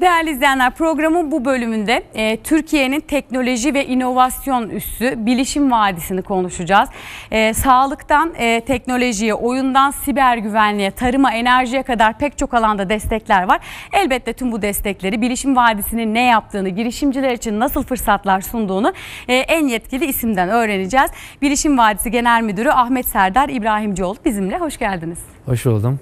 Değerli izleyenler programın bu bölümünde e, Türkiye'nin teknoloji ve inovasyon üssü Bilişim Vadisi'ni konuşacağız. E, sağlıktan e, teknolojiye, oyundan siber güvenliğe, tarıma, enerjiye kadar pek çok alanda destekler var. Elbette tüm bu destekleri Bilişim Vadisi'nin ne yaptığını, girişimciler için nasıl fırsatlar sunduğunu e, en yetkili isimden öğreneceğiz. Bilişim Vadisi Genel Müdürü Ahmet Serdar İbrahimcioğlu bizimle. Hoş geldiniz. Hoş buldum.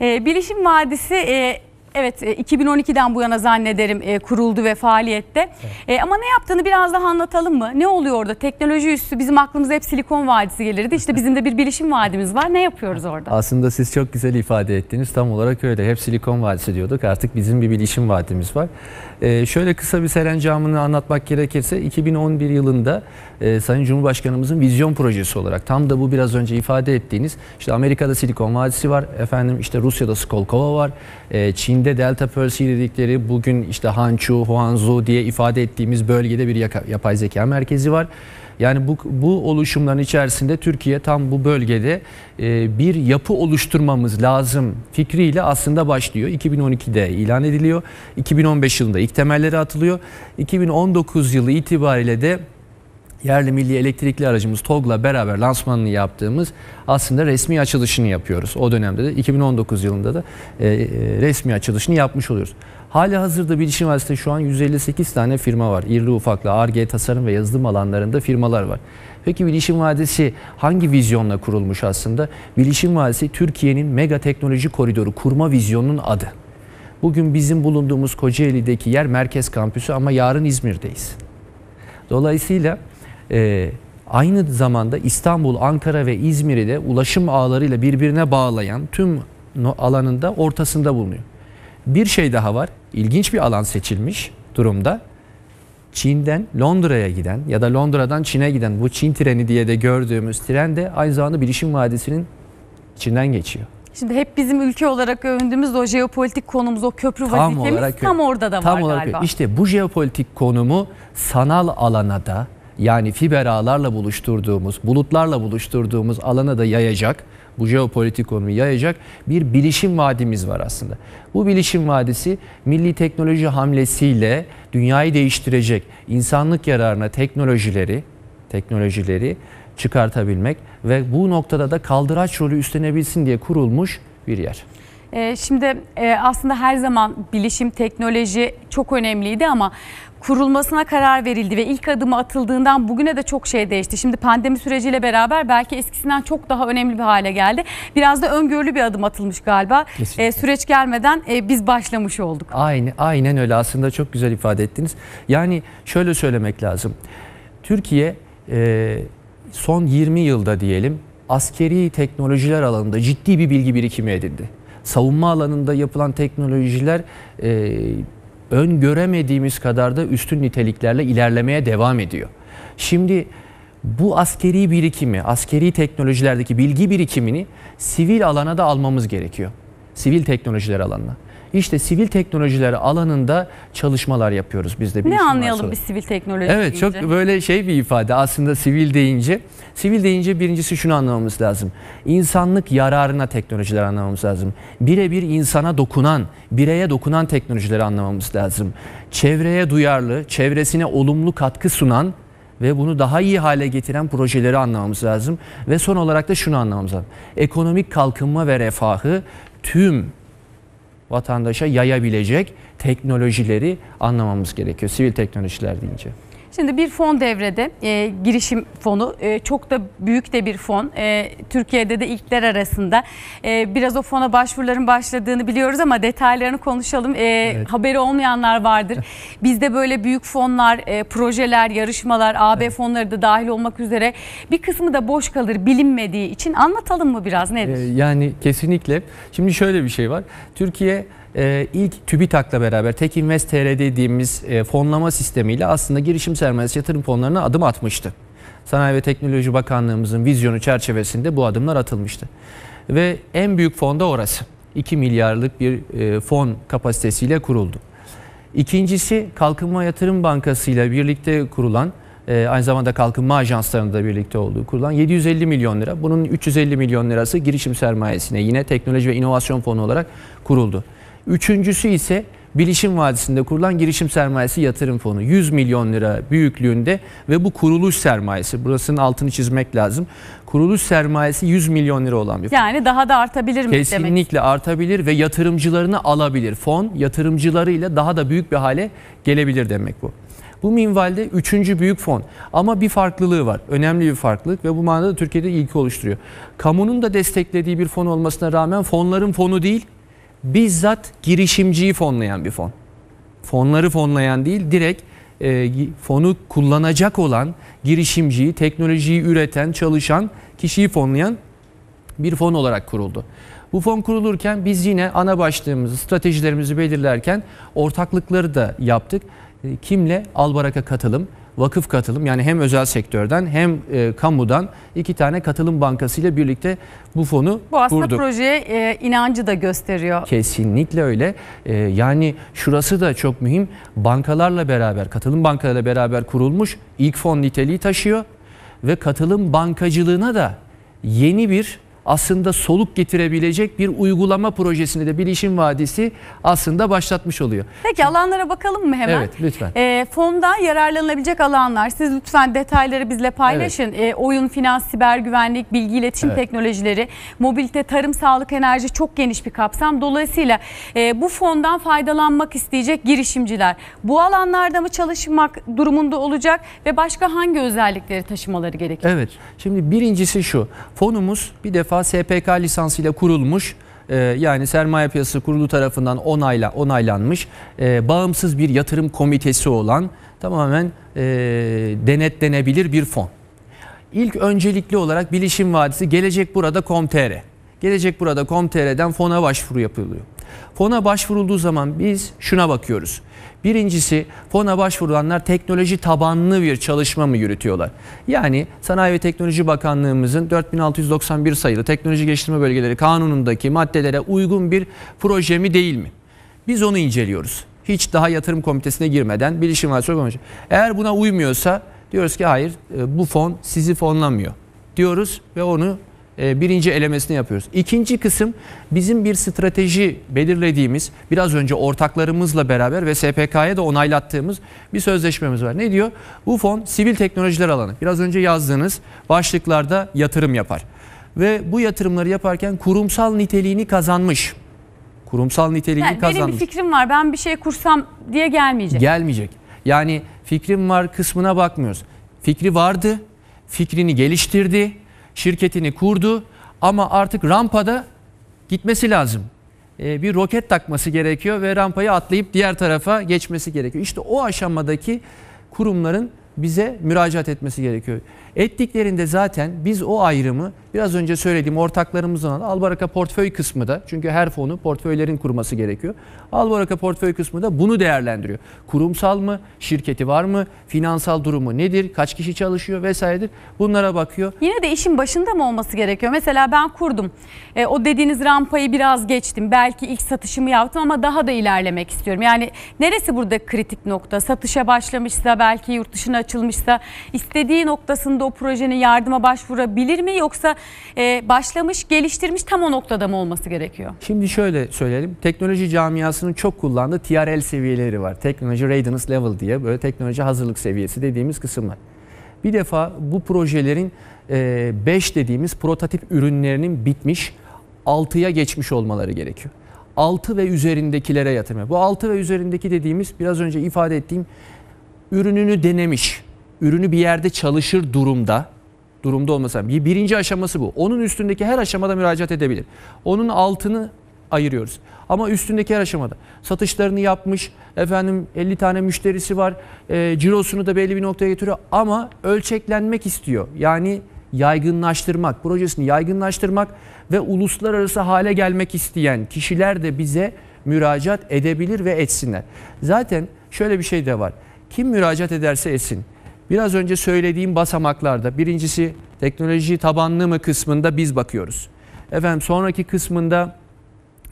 E, Bilişim Vadisi... E, Evet 2012'den e, bu yana zannederim e, kuruldu ve faaliyette. Evet. E, ama ne yaptığını biraz daha anlatalım mı? Ne oluyor orada? Teknoloji üstü bizim aklımıza hep silikon vadisi gelirdi. İşte bizim de bir bilişim vadimiz var. Ne yapıyoruz orada? Aslında siz çok güzel ifade ettiniz. Tam olarak öyle. Hep silikon vadisi diyorduk. Artık bizim bir bilişim vadimiz var. Ee, şöyle kısa bir serencamını anlatmak gerekirse 2011 yılında e, Sayın Cumhurbaşkanımızın vizyon projesi olarak tam da bu biraz önce ifade ettiğiniz işte Amerika'da Silikon Vadisi var. Efendim işte Rusya'da Skolkova var. E, Çin Çin'de Delta Percy dedikleri bugün işte Hanchu, Huanzu diye ifade ettiğimiz bölgede bir yapay zeka merkezi var. Yani bu, bu oluşumların içerisinde Türkiye tam bu bölgede e, bir yapı oluşturmamız lazım fikriyle aslında başlıyor. 2012'de ilan ediliyor. 2015 yılında ilk temelleri atılıyor. 2019 yılı itibariyle de yerli milli elektrikli aracımız TOG'la beraber lansmanını yaptığımız aslında resmi açılışını yapıyoruz. O dönemde de 2019 yılında da e, e, resmi açılışını yapmış oluyoruz. Hali hazırda Bilişim Üniversitesi'nde şu an 158 tane firma var. İrli ufaklı, ARGE tasarım ve yazılım alanlarında firmalar var. Peki Bilişim Vadisi hangi vizyonla kurulmuş aslında? Bilişim Vadisi Türkiye'nin mega teknoloji koridoru kurma vizyonunun adı. Bugün bizim bulunduğumuz Kocaeli'deki yer merkez kampüsü ama yarın İzmir'deyiz. Dolayısıyla e, aynı zamanda İstanbul, Ankara ve İzmir'i de ulaşım ağlarıyla birbirine bağlayan tüm alanında ortasında bulunuyor. Bir şey daha var. İlginç bir alan seçilmiş durumda. Çin'den Londra'ya giden ya da Londra'dan Çin'e giden bu Çin treni diye de gördüğümüz tren de aynı zamanda Bilişim Vadisi'nin içinden geçiyor. Şimdi hep bizim ülke olarak övündüğümüz o jeopolitik konumuz, o köprü tam vazifemiz olarak, tam orada da tam var olarak, galiba. İşte bu jeopolitik konumu sanal alana da, yani fiber ağlarla buluşturduğumuz, bulutlarla buluşturduğumuz alana da yayacak, bu jeopolitik konuyu yayacak bir bilişim vadimiz var aslında. Bu bilişim vadisi milli teknoloji hamlesiyle dünyayı değiştirecek insanlık yararına teknolojileri, teknolojileri çıkartabilmek ve bu noktada da kaldıraç rolü üstlenebilsin diye kurulmuş bir yer. Ee, şimdi e, aslında her zaman bilişim, teknoloji çok önemliydi ama kurulmasına karar verildi ve ilk adımı atıldığından bugüne de çok şey değişti. Şimdi pandemi süreciyle beraber belki eskisinden çok daha önemli bir hale geldi. Biraz da öngörülü bir adım atılmış galiba. E, Kesinlikle. süreç gelmeden e, biz başlamış olduk. Aynı, aynen öyle aslında çok güzel ifade ettiniz. Yani şöyle söylemek lazım. Türkiye son 20 yılda diyelim askeri teknolojiler alanında ciddi bir bilgi birikimi edindi savunma alanında yapılan teknolojiler e, göremediğimiz kadar da üstün niteliklerle ilerlemeye devam ediyor. Şimdi bu askeri birikimi, askeri teknolojilerdeki bilgi birikimini sivil alana da almamız gerekiyor. Sivil teknolojiler alanına. İşte sivil teknolojileri alanında çalışmalar yapıyoruz biz de. Ne anlayalım sonra. bir sivil teknoloji Evet deyince. çok böyle şey bir ifade aslında sivil deyince. Sivil deyince birincisi şunu anlamamız lazım. İnsanlık yararına teknolojiler anlamamız lazım. Birebir insana dokunan, bireye dokunan teknolojileri anlamamız lazım. Çevreye duyarlı, çevresine olumlu katkı sunan ve bunu daha iyi hale getiren projeleri anlamamız lazım. Ve son olarak da şunu anlamamız lazım. Ekonomik kalkınma ve refahı tüm vatandaşa yayabilecek teknolojileri anlamamız gerekiyor. Sivil teknolojiler deyince. Şimdi bir fon devrede e, girişim fonu e, çok da büyük de bir fon. E, Türkiye'de de ilkler arasında. E, biraz o fona başvuruların başladığını biliyoruz ama detaylarını konuşalım. E, evet. Haberi olmayanlar vardır. Bizde böyle büyük fonlar, e, projeler, yarışmalar, AB evet. fonları da dahil olmak üzere bir kısmı da boş kalır bilinmediği için. Anlatalım mı biraz nedir? E, yani kesinlikle. Şimdi şöyle bir şey var. Türkiye e, ilk TÜBİTAK'la beraber Tek Invest TR dediğimiz e, fonlama sistemiyle aslında girişim sermayesi yatırım fonlarına adım atmıştı. Sanayi ve Teknoloji Bakanlığımızın vizyonu çerçevesinde bu adımlar atılmıştı. Ve en büyük fonda orası. 2 milyarlık bir e, fon kapasitesiyle kuruldu. İkincisi Kalkınma Yatırım Bankası ile birlikte kurulan e, aynı zamanda kalkınma ajanslarında da birlikte olduğu kurulan 750 milyon lira. Bunun 350 milyon lirası girişim sermayesine yine teknoloji ve inovasyon fonu olarak kuruldu. Üçüncüsü ise Bilişim Vadisi'nde kurulan girişim sermayesi yatırım fonu 100 milyon lira büyüklüğünde ve bu kuruluş sermayesi burasının altını çizmek lazım. Kuruluş sermayesi 100 milyon lira olan bir fon. Yani daha da artabilir mi Kesinlikle demek? Kesinlikle artabilir ve yatırımcılarını alabilir. Fon yatırımcılarıyla daha da büyük bir hale gelebilir demek bu. Bu minvalde üçüncü büyük fon. Ama bir farklılığı var. Önemli bir farklılık ve bu manada Türkiye'de ilki oluşturuyor. Kamunun da desteklediği bir fon olmasına rağmen fonların fonu değil, bizzat girişimciyi fonlayan bir fon. Fonları fonlayan değil, direkt e, fonu kullanacak olan girişimciyi, teknolojiyi üreten, çalışan kişiyi fonlayan bir fon olarak kuruldu. Bu fon kurulurken biz yine ana başlığımızı, stratejilerimizi belirlerken ortaklıkları da yaptık. E, kimle? Albarak'a katılım vakıf katılım yani hem özel sektörden hem e, kamudan iki tane katılım bankası ile birlikte bu fonu Bu aslında kurduk. projeye e, inancı da gösteriyor. Kesinlikle öyle. E, yani şurası da çok mühim. Bankalarla beraber, katılım bankalarıyla beraber kurulmuş ilk fon niteliği taşıyor ve katılım bankacılığına da yeni bir aslında soluk getirebilecek bir uygulama projesini de Bilişim Vadisi aslında başlatmış oluyor. Peki alanlara bakalım mı hemen? Evet lütfen. E, fonda yararlanılabilecek alanlar siz lütfen detayları bizle paylaşın. Evet. E, oyun, finans, siber güvenlik, bilgi iletişim evet. teknolojileri, mobilite, tarım, sağlık, enerji çok geniş bir kapsam. Dolayısıyla e, bu fondan faydalanmak isteyecek girişimciler bu alanlarda mı çalışmak durumunda olacak ve başka hangi özellikleri taşımaları gerekiyor? Evet şimdi birincisi şu fonumuz bir defa defa SPK lisansıyla kurulmuş e, yani Sermaye Piyasası Kurulu tarafından onayla onaylanmış e, bağımsız bir yatırım komitesi olan tamamen e, denetlenebilir bir fon. İlk öncelikli olarak Bilişim Vadisi Gelecek burada Burada.com.tr. Gelecek burada Burada.com.tr'den fona başvuru yapılıyor. Fona başvurulduğu zaman biz şuna bakıyoruz. Birincisi fona başvuranlar teknoloji tabanlı bir çalışma mı yürütüyorlar? Yani Sanayi ve Teknoloji Bakanlığımızın 4691 sayılı teknoloji geliştirme bölgeleri kanunundaki maddelere uygun bir proje mi değil mi? Biz onu inceliyoruz. Hiç daha yatırım komitesine girmeden bilişim var çok Eğer buna uymuyorsa diyoruz ki hayır e, bu fon sizi fonlamıyor diyoruz ve onu e, birinci elemesini yapıyoruz. İkinci kısım bizim bir strateji belirlediğimiz, biraz önce ortaklarımızla beraber ve SPK'ya da onaylattığımız bir sözleşmemiz var. Ne diyor? Bu fon sivil teknolojiler alanı. Biraz önce yazdığınız başlıklarda yatırım yapar. Ve bu yatırımları yaparken kurumsal niteliğini kazanmış. Kurumsal niteliğini yani kazanmış. Benim bir fikrim var ben bir şey kursam diye gelmeyecek. Gelmeyecek. Yani fikrim var kısmına bakmıyoruz. Fikri vardı, fikrini geliştirdi, şirketini kurdu ama artık rampada gitmesi lazım. Ee, bir roket takması gerekiyor ve rampayı atlayıp diğer tarafa geçmesi gerekiyor. İşte o aşamadaki kurumların bize müracaat etmesi gerekiyor. Ettiklerinde zaten biz o ayrımı Biraz önce söylediğim ortaklarımızdan olan Albaraka portföy kısmı da çünkü her fonu portföylerin kurması gerekiyor. Albaraka portföy kısmı da bunu değerlendiriyor. Kurumsal mı? Şirketi var mı? Finansal durumu nedir? Kaç kişi çalışıyor vesairedir. Bunlara bakıyor. Yine de işin başında mı olması gerekiyor? Mesela ben kurdum. E, o dediğiniz rampayı biraz geçtim. Belki ilk satışımı yaptım ama daha da ilerlemek istiyorum. Yani neresi burada kritik nokta? Satışa başlamışsa belki yurt dışına açılmışsa istediği noktasında o projenin yardıma başvurabilir mi yoksa e, başlamış, geliştirmiş tam o noktada mı olması gerekiyor? Şimdi şöyle söyleyelim. Teknoloji camiasının çok kullandığı TRL seviyeleri var. Teknoloji Readiness Level diye böyle teknoloji hazırlık seviyesi dediğimiz kısım var. Bir defa bu projelerin 5 e, dediğimiz prototip ürünlerinin bitmiş, 6'ya geçmiş olmaları gerekiyor. 6 ve üzerindekilere yatırım. Bu 6 ve üzerindeki dediğimiz biraz önce ifade ettiğim ürününü denemiş, ürünü bir yerde çalışır durumda durumda olması bir Birinci aşaması bu. Onun üstündeki her aşamada müracaat edebilir. Onun altını ayırıyoruz. Ama üstündeki her aşamada satışlarını yapmış, efendim 50 tane müşterisi var, e, cirosunu da belli bir noktaya getiriyor ama ölçeklenmek istiyor. Yani yaygınlaştırmak, projesini yaygınlaştırmak ve uluslararası hale gelmek isteyen kişiler de bize müracaat edebilir ve etsinler. Zaten şöyle bir şey de var. Kim müracaat ederse etsin. Biraz önce söylediğim basamaklarda birincisi teknoloji tabanlı mı kısmında biz bakıyoruz. Efendim sonraki kısmında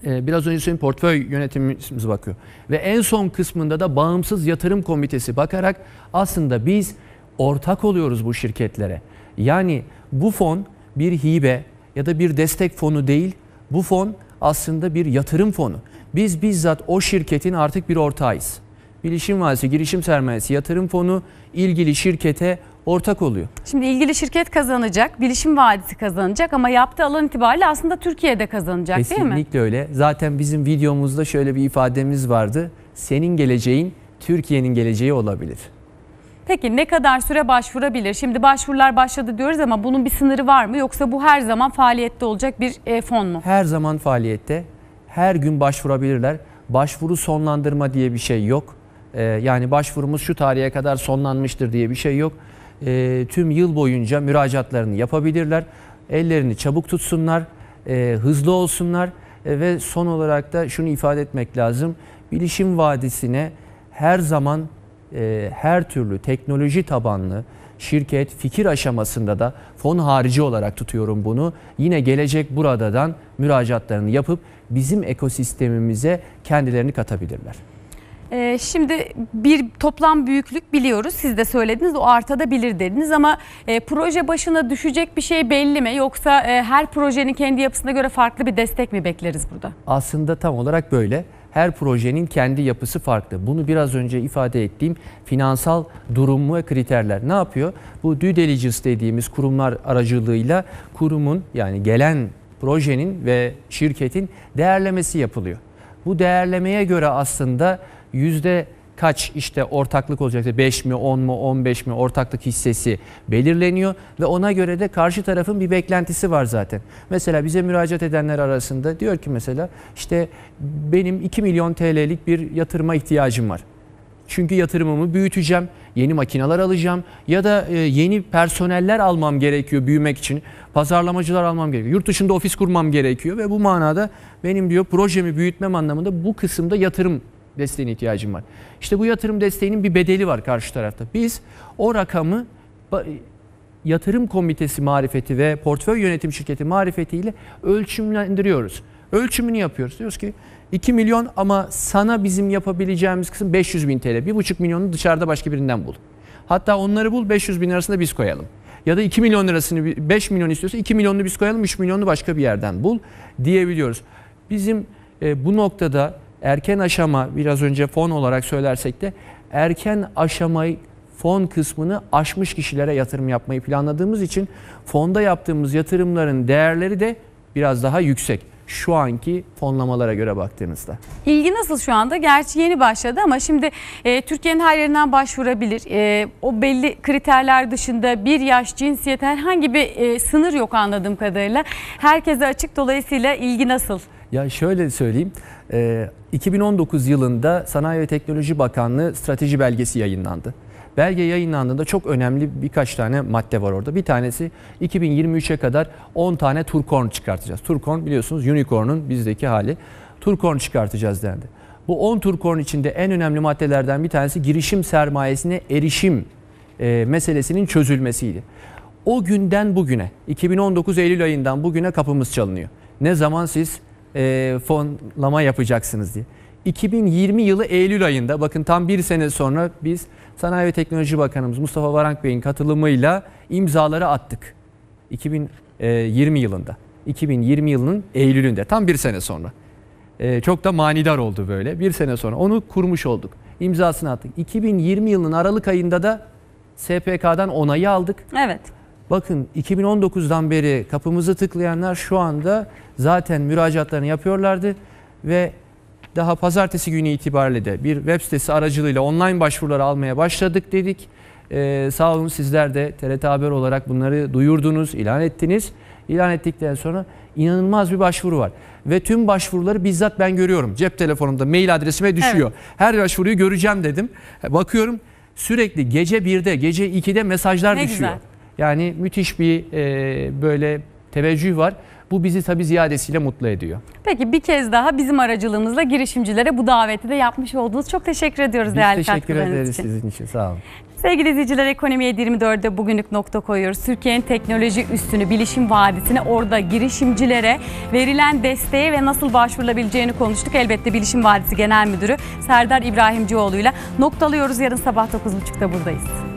e, biraz önce söylediğim portföy yönetimimiz bakıyor. Ve en son kısmında da bağımsız yatırım komitesi bakarak aslında biz ortak oluyoruz bu şirketlere. Yani bu fon bir hibe ya da bir destek fonu değil. Bu fon aslında bir yatırım fonu. Biz bizzat o şirketin artık bir ortağıyız bilişim vadisi, girişim sermayesi, yatırım fonu ilgili şirkete ortak oluyor. Şimdi ilgili şirket kazanacak, bilişim vadisi kazanacak ama yaptığı alan itibariyle aslında Türkiye'de kazanacak Kesinlikle değil mi? Kesinlikle öyle. Zaten bizim videomuzda şöyle bir ifademiz vardı. Senin geleceğin Türkiye'nin geleceği olabilir. Peki ne kadar süre başvurabilir? Şimdi başvurular başladı diyoruz ama bunun bir sınırı var mı? Yoksa bu her zaman faaliyette olacak bir e, fon mu? Her zaman faaliyette. Her gün başvurabilirler. Başvuru sonlandırma diye bir şey yok. Ee, yani başvurumuz şu tarihe kadar sonlanmıştır diye bir şey yok. Ee, tüm yıl boyunca müracaatlarını yapabilirler. Ellerini çabuk tutsunlar, e, hızlı olsunlar e, ve son olarak da şunu ifade etmek lazım. Bilişim Vadisi'ne her zaman e, her türlü teknoloji tabanlı, şirket fikir aşamasında da fon harici olarak tutuyorum bunu. Yine gelecek buradadan müracaatlarını yapıp bizim ekosistemimize kendilerini katabilirler. E, şimdi bir toplam büyüklük biliyoruz. Siz de söylediniz o artabilir dediniz ama e, proje başına düşecek bir şey belli mi? Yoksa e, her projenin kendi yapısına göre farklı bir destek mi bekleriz burada? Aslında tam olarak böyle. Her projenin kendi yapısı farklı. Bunu biraz önce ifade ettiğim finansal durum ve kriterler. Ne yapıyor? Bu due diligence dediğimiz kurumlar aracılığıyla kurumun yani gelen projenin ve şirketin değerlemesi yapılıyor. Bu değerlemeye göre aslında yüzde kaç işte ortaklık olacak 5 mi 10 mu 15 mi ortaklık hissesi belirleniyor ve ona göre de karşı tarafın bir beklentisi var zaten. Mesela bize müracaat edenler arasında diyor ki mesela işte benim 2 milyon TL'lik bir yatırıma ihtiyacım var. Çünkü yatırımımı büyüteceğim, yeni makineler alacağım ya da e, yeni personeller almam gerekiyor büyümek için. Pazarlamacılar almam gerekiyor. Yurt dışında ofis kurmam gerekiyor ve bu manada benim diyor projemi büyütmem anlamında bu kısımda yatırım desteğine ihtiyacım var. İşte bu yatırım desteğinin bir bedeli var karşı tarafta. Biz o rakamı yatırım komitesi marifeti ve portföy yönetim şirketi marifetiyle ölçümlendiriyoruz. Ölçümünü yapıyoruz. Diyoruz ki 2 milyon ama sana bizim yapabileceğimiz kısım 500 bin TL. 1,5 milyonu dışarıda başka birinden bul. Hatta onları bul 500 bin arasında biz koyalım. Ya da 2 milyon lirasını 5 milyon istiyorsa 2 milyonunu biz koyalım 3 milyonunu başka bir yerden bul diyebiliyoruz. Bizim e, bu noktada erken aşama biraz önce fon olarak söylersek de erken aşamayı fon kısmını aşmış kişilere yatırım yapmayı planladığımız için fonda yaptığımız yatırımların değerleri de biraz daha yüksek şu anki fonlamalara göre baktığınızda. İlgi nasıl şu anda? Gerçi yeni başladı ama şimdi e, Türkiye'nin her yerinden başvurabilir. E, o belli kriterler dışında bir yaş, cinsiyet herhangi bir e, sınır yok anladığım kadarıyla. Herkese açık dolayısıyla ilgi nasıl? Ya şöyle söyleyeyim. 2019 e, yılında Sanayi ve Teknoloji Bakanlığı strateji belgesi yayınlandı. Belge yayınlandığında çok önemli birkaç tane madde var orada. Bir tanesi 2023'e kadar 10 tane turkorn çıkartacağız. Turkorn biliyorsunuz unicorn'un bizdeki hali. Turkorn çıkartacağız dendi. Bu 10 turkorn içinde en önemli maddelerden bir tanesi girişim sermayesine erişim e, meselesinin çözülmesiydi. O günden bugüne 2019 Eylül ayından bugüne kapımız çalınıyor. Ne zaman siz e, fonlama yapacaksınız diye. 2020 yılı Eylül ayında bakın tam bir sene sonra biz Sanayi ve Teknoloji Bakanımız Mustafa Varank Bey'in katılımıyla imzaları attık. 2020 e, yılında. 2020 yılının Eylül'ünde tam bir sene sonra. E, çok da manidar oldu böyle. Bir sene sonra onu kurmuş olduk. İmzasını attık. 2020 yılının Aralık ayında da SPK'dan onayı aldık. Evet. Bakın 2019'dan beri kapımızı tıklayanlar şu anda zaten müracaatlarını yapıyorlardı ve daha pazartesi günü itibariyle de bir web sitesi aracılığıyla online başvuruları almaya başladık dedik. Ee, sağ olun sizler de TRT Haber olarak bunları duyurdunuz, ilan ettiniz. İlan ettikten sonra inanılmaz bir başvuru var. Ve tüm başvuruları bizzat ben görüyorum. Cep telefonumda mail adresime düşüyor. Evet. Her başvuruyu göreceğim dedim. Bakıyorum sürekli gece 1'de, gece 2'de mesajlar ne düşüyor. Güzel. Yani müthiş bir e, böyle teveccüh var. Bu bizi tabii ziyadesiyle mutlu ediyor. Peki bir kez daha bizim aracılığımızla girişimcilere bu daveti de yapmış olduğunuz Çok teşekkür ediyoruz Biz değerli teşekkür ederiz için. sizin için. Sağ olun. Sevgili izleyiciler Ekonomiye 24'de bugünlük nokta koyuyoruz. Türkiye'nin teknoloji üstünü, bilişim vadisine, orada girişimcilere verilen desteği ve nasıl başvurulabileceğini konuştuk. Elbette Bilişim Vadisi Genel Müdürü Serdar İbrahimcioğlu ile noktalıyoruz. Yarın sabah 9.30'da buradayız.